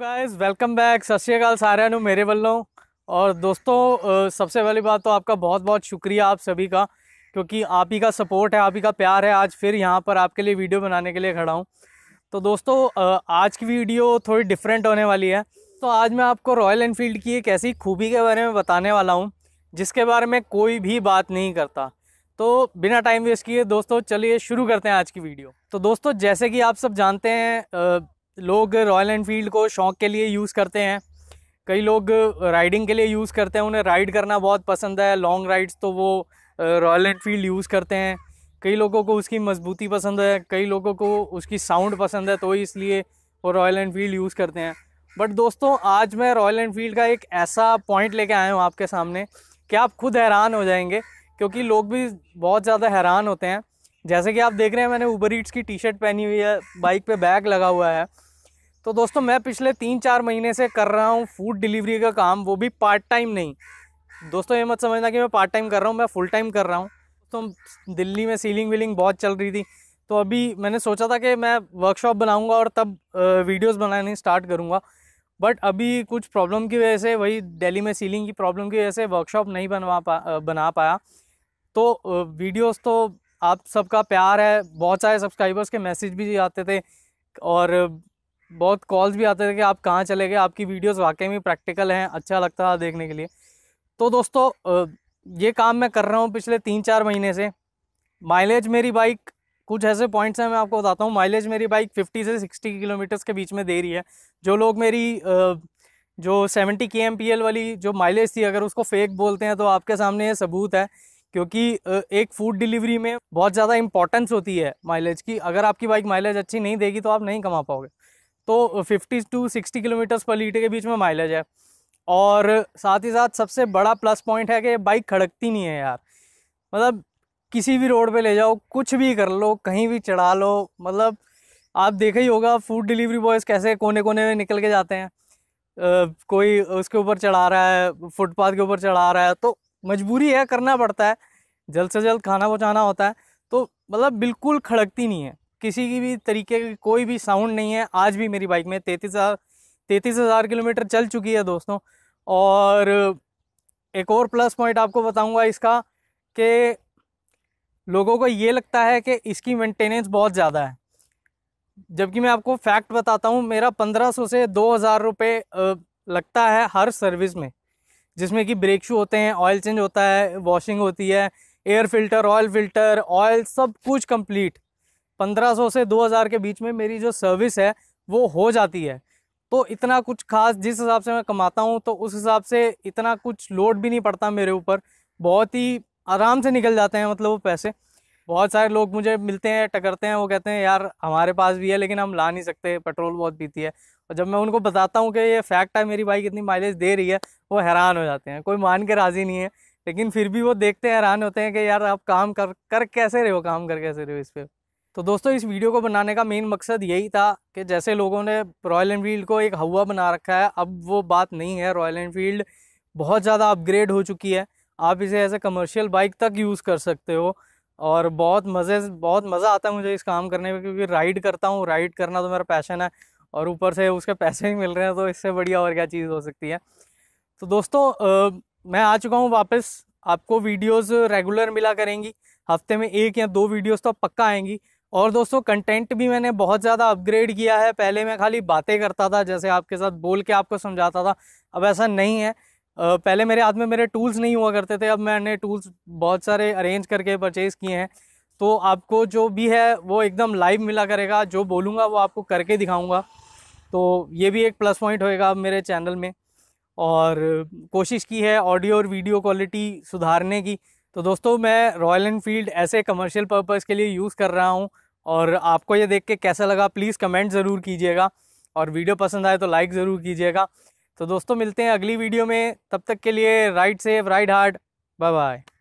guys welcome back सत श्रीकाल सारू मेरे वालों और दोस्तों सबसे पहली बात तो आपका बहुत बहुत शुक्रिया आप सभी का क्योंकि आप ही का सपोर्ट है आप ही का प्यार है आज फिर यहाँ पर आपके लिए वीडियो बनाने के लिए खड़ा हूँ तो दोस्तों आज की वीडियो थोड़ी डिफरेंट होने वाली है तो आज मैं आपको रॉयल इनफील्ड की एक ऐसी खूबी के बारे में बताने वाला हूँ जिसके बारे में कोई भी बात नहीं करता तो बिना टाइम वेस्ट किए दोस्तों चलिए शुरू करते हैं आज की वीडियो तो दोस्तों जैसे कि आप सब जानते हैं लोग रॉयल एनफील्ड को शौक़ के लिए यूज़ करते हैं कई लोग राइडिंग के लिए यूज़ करते हैं उन्हें राइड करना बहुत पसंद है लॉन्ग राइड्स तो वो रॉयल एनफील्ड यूज़ करते हैं कई लोगों को उसकी मजबूती पसंद है कई लोगों को उसकी साउंड पसंद है तो इसलिए वो रॉयल एनफील्ड यूज़ करते हैं बट दोस्तों आज मैं रॉयल एनफील्ड का एक ऐसा पॉइंट लेके आया हूँ आपके सामने कि आप खुद हैरान हो जाएंगे क्योंकि लोग भी बहुत ज़्यादा हैरान होते हैं जैसे कि आप देख रहे हैं मैंने ऊबर ईट्स की टी शर्ट पहनी हुई है बाइक पे बैग लगा हुआ है तो दोस्तों मैं पिछले तीन चार महीने से कर रहा हूँ फूड डिलीवरी का काम वो भी पार्ट टाइम नहीं दोस्तों ये मत समझना कि मैं पार्ट टाइम कर रहा हूँ मैं फुल टाइम कर रहा हूँ तो दिल्ली में सीलिंग वीलिंग बहुत चल रही थी तो अभी मैंने सोचा था कि मैं वर्कशॉप बनाऊँगा और तब वीडियोज़ बनाने स्टार्ट करूँगा बट अभी कुछ प्रॉब्लम की वजह से वही दिल्ली में सीलिंग की प्रॉब्लम की वजह से वर्कशॉप नहीं बनवा पा बना पाया तो वीडियोस तो आप सबका प्यार है बहुत सारे सब्सक्राइबर्स के मैसेज भी आते थे और बहुत कॉल्स भी आते थे कि आप कहाँ चले गए आपकी वीडियोस वाकई में प्रैक्टिकल हैं अच्छा लगता था देखने के लिए तो दोस्तों ये काम मैं कर रहा हूँ पिछले तीन चार महीने से माइलेज मेरी बाइक कुछ ऐसे पॉइंट्स हैं मैं आपको बताता हूँ माइलेज मेरी बाइक 50 से 60 किलोमीटर्स के बीच में दे रही है जो लोग मेरी जो 70 के वाली जो माइलेज थी अगर उसको फेक बोलते हैं तो आपके सामने ये सबूत है क्योंकि एक फूड डिलीवरी में बहुत ज़्यादा इंपॉर्टेंस होती है माइलेज की अगर आपकी बाइक माइलेज अच्छी नहीं देगी तो आप नहीं कमा पाओगे तो 50 टू 60 किलोमीटर्स पर लीटर के बीच में माइलेज है और साथ ही साथ सबसे बड़ा प्लस पॉइंट है कि बाइक खड़कती नहीं है यार मतलब किसी भी रोड पे ले जाओ कुछ भी कर लो कहीं भी चढ़ा लो मतलब आप देखा ही होगा फूड डिलीवरी बॉयज़ कैसे कोने कोने में निकल के जाते हैं आ, कोई उसके ऊपर चढ़ा रहा है फुटपाथ के ऊपर चढ़ा रहा है तो मजबूरी है करना पड़ता है जल्द से जल्द खाना पहुँचाना होता है तो मतलब बिल्कुल खड़कती नहीं है किसी की भी तरीके की कोई भी साउंड नहीं है आज भी मेरी बाइक में तैतीस हज़ार तैतीस हज़ार किलोमीटर चल चुकी है दोस्तों और एक और प्लस पॉइंट आपको बताऊंगा इसका कि लोगों को ये लगता है कि इसकी मेंटेनेंस बहुत ज़्यादा है जबकि मैं आपको फैक्ट बताता हूँ मेरा पंद्रह सौ से दो हज़ार रुपये लगता है हर सर्विस में जिसमें कि ब्रेक शू होते हैं ऑयल चेंज होता है वॉशिंग होती है air filter oil filter oil सब कुछ कंप्लीट 1500 से 2000 के बीच में मेरी जो सर्विस है वो हो जाती है तो इतना कुछ खास जिस हिसाब से मैं कमाता हूँ तो उस हिसाब से इतना कुछ लोड भी नहीं पड़ता मेरे ऊपर बहुत ही आराम से निकल जाते हैं मतलब वो पैसे बहुत सारे लोग मुझे मिलते हैं टकरते हैं वो कहते हैं यार हमारे पास भी है लेकिन हम ला नहीं सकते पेट्रोल बहुत पीती है और जब मैं उनको बताता हूँ कि ये फैक्ट है मेरी बाइक इतनी माइलेज दे रही है वो हैरान हो जाते हैं कोई मान के राज़ी नहीं है लेकिन फिर भी वो देखते हैं हैरान होते हैं कि यार आप काम कर कर कैसे रहे हो काम कर कैसे रहे हो इस पर तो दोस्तों इस वीडियो को बनाने का मेन मकसद यही था कि जैसे लोगों ने रॉयल इनफील्ड को एक हवा बना रखा है अब वो बात नहीं है रॉयल इनफील्ड बहुत ज़्यादा अपग्रेड हो चुकी है आप इसे ऐसे कमर्शियल बाइक तक यूज़ कर सकते हो और बहुत मज़े बहुत मज़ा आता है मुझे इस काम करने में क्योंकि राइड करता हूँ राइड करना तो मेरा पैशन है और ऊपर से उसके पैसे ही मिल रहे हैं तो इससे बढ़िया और क्या चीज़ हो सकती है तो दोस्तों आ, मैं आ चुका हूँ वापस आपको वीडियोस रेगुलर मिला करेंगी हफ्ते में एक या दो वीडियोस तो पक्का आएंगी और दोस्तों कंटेंट भी मैंने बहुत ज़्यादा अपग्रेड किया है पहले मैं खाली बातें करता था जैसे आपके साथ बोल के आपको समझाता था अब ऐसा नहीं है पहले मेरे हाथ में मेरे टूल्स नहीं हुआ करते थे अब मैंने टूल्स बहुत सारे अरेंज करके परचेज़ किए हैं तो आपको जो भी है वो एकदम लाइव मिला करेगा जो बोलूँगा वो आपको करके दिखाऊँगा तो ये भी एक प्लस पॉइंट होएगा अब मेरे चैनल में और कोशिश की है ऑडियो और वीडियो क्वालिटी सुधारने की तो दोस्तों मैं रॉयल इनफील्ड ऐसे कमर्शियल पर्पज़ के लिए यूज़ कर रहा हूँ और आपको ये देख के कैसा लगा प्लीज़ कमेंट ज़रूर कीजिएगा और वीडियो पसंद आए तो लाइक ज़रूर कीजिएगा तो दोस्तों मिलते हैं अगली वीडियो में तब तक के लिए ride safe ride hard bye bye